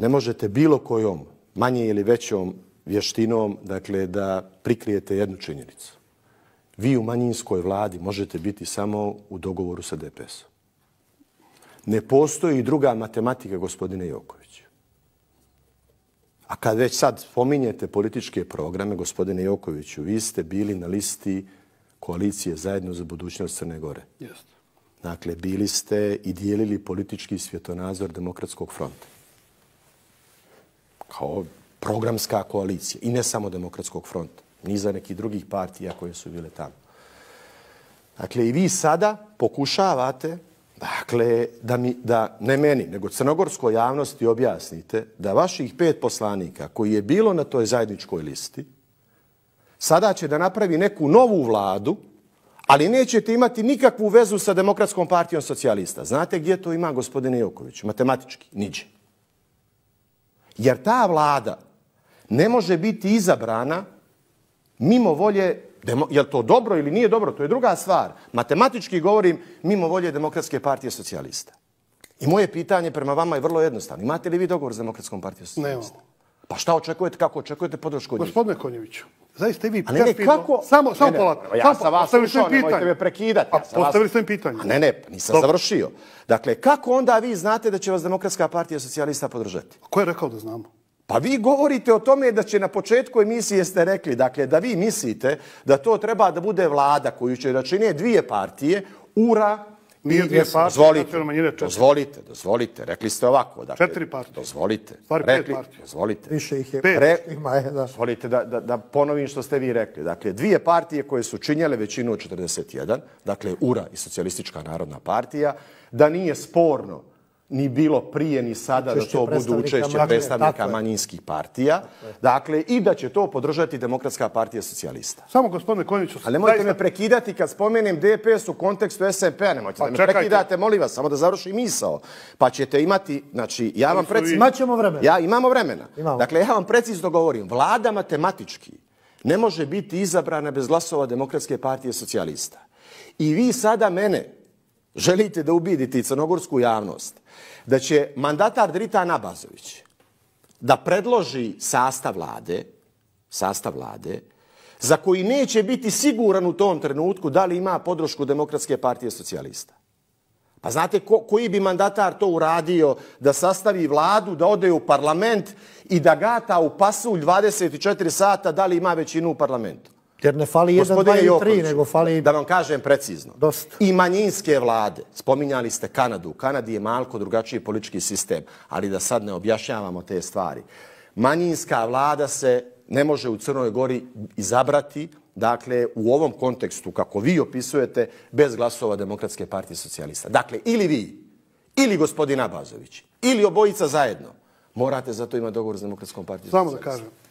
ne možete bilo kojom, manje ili većom vještinom, dakle, da prikrijete jednu činjenicu. Vi u manjinskoj vladi možete biti samo u dogovoru sa DPS-om. Ne postoji druga matematika, gospodine Jokoviću. A kad već sad pominjete političke programe, gospodine Jokoviću, vi ste bili na listi koalicije zajedno za budućnost Crne Gore. Jeste. Dakle, bili ste i dijelili politički svjetonazor Demokratskog fronta kao programska koalicija i ne samo Demokratskog fronta, ni za nekih drugih partija koje su bile tamo. Dakle, i vi sada pokušavate Dakle, da, mi, da ne meni, nego crnogorskoj javnosti objasnite da vaših pet poslanika koji je bilo na toj zajedničkoj listi, sada će da napravi neku novu vladu, ali nećete imati nikakvu vezu sa Demokratskom partijom socijalista. Znate gdje to ima, gospodine Joković? Matematički, niđe. Jer ta vlada ne može biti izabrana mimo volje, je to dobro ili nije dobro, to je druga stvar. Matematički govorim mimo volje Demokratske partije socijalista. I moje pitanje prema vama je vrlo jednostavno. Imate li vi dogovor s Demokratskom partijom socijalista? Nemo. Pa šta očekujete, kako očekujete podršku od njih? Gospodine Konjeviću, Zaista vi perfidno. Samo, samo polako. Ja sam vas slušao, nemojte me prekidati. postavili sam vas... pitanje. ne, ne, nisam završio. Dakle, kako onda vi znate da će vas Demokratska partija socijalista podržati? Ko je rekao da znamo? Pa vi govorite o tome da će na početku emisije ste rekli, dakle, da vi mislite da to treba da bude vlada koju će da čine dvije partije, URA Nije dvije partije, dozvolite, Dozvolite, dozvolite, rekli ste ovako. Dakle, četiri partije. Dozvolite. Stvari pet partije. Dozvolite. Više ih je. Pet. Pre, ima je, da. Dozvolite da, da, da ponovim što ste vi rekli. Dakle, dvije partije koje su činjele većinu od 41, dakle URA i Socialistička narodna partija, da nije sporno ni bilo prije ni sada da to budu učešće predstavnika dakle, manjinskih partija. Dakle, i da će to podržati Demokratska partija socijalista. Samo gospodine Konjiću... Ali nemojte me prekidati kad spomenem DPS u kontekstu SMP-a. Nemojte pa da me prekidate, molim vas, samo da završim misao. Pa ćete imati... Znači, ja vam preci... Imaćemo vremena. Ja, imamo vremena. Dakle, ja vam precizno govorim. Vlada matematički ne može biti izabrana bez glasova Demokratske partije socijalista. I vi sada mene, želite da ubijedite i crnogorsku javnost da će mandatar Drita Nabazović da predloži sastav vlade, sastav vlade, za koji neće biti siguran u tom trenutku da li ima podrošku Demokratske partije socijalista. Pa znate ko, koji bi mandatar to uradio da sastavi vladu, da ode u parlament i da gata u pasulj 24 sata da li ima većinu u parlamentu? Jer ne fali jedan, dva i tri, nego fali... Da vam kažem precizno. Dosta. I manjinske vlade. Spominjali ste Kanadu. U Kanadi je malko drugačiji politički sistem. Ali da sad ne objašnjavamo te stvari. Manjinska vlada se ne može u Crnoj Gori izabrati, dakle, u ovom kontekstu, kako vi opisujete, bez glasova Demokratske partije socijalista. Dakle, ili vi, ili gospodin Abazović, ili obojica zajedno, morate za to imati dogovor s Demokratskom partijom socijalista. Samo da kažem.